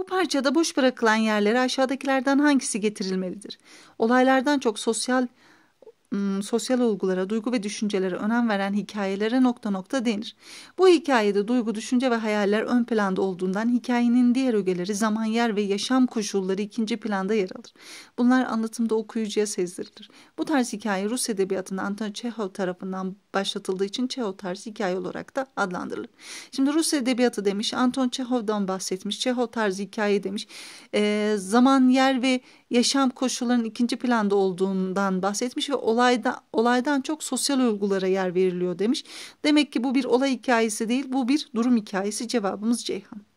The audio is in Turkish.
Bu parçada boş bırakılan yerlere aşağıdakilerden hangisi getirilmelidir? Olaylardan çok sosyal Iı, sosyal olgulara, duygu ve düşüncelere önem veren hikayelere nokta nokta denir. Bu hikayede duygu, düşünce ve hayaller ön planda olduğundan hikayenin diğer ögeleri zaman, yer ve yaşam koşulları ikinci planda yer alır. Bunlar anlatımda okuyucuya sezdirilir. Bu tarz hikaye Rus edebiyatında Anton Çehov tarafından başlatıldığı için Çehov tarzı hikaye olarak da adlandırılır. Şimdi Rus edebiyatı demiş, Anton Çehov'dan bahsetmiş, Çehov tarzı hikaye demiş. E, zaman, yer ve yaşam koşullarının ikinci planda olduğundan bahsetmiş ve olay olayda, olaydan çok sosyal olgulara yer veriliyor demiş. Demek ki bu bir olay hikayesi değil bu bir durum hikayesi cevabımız Ceyhan.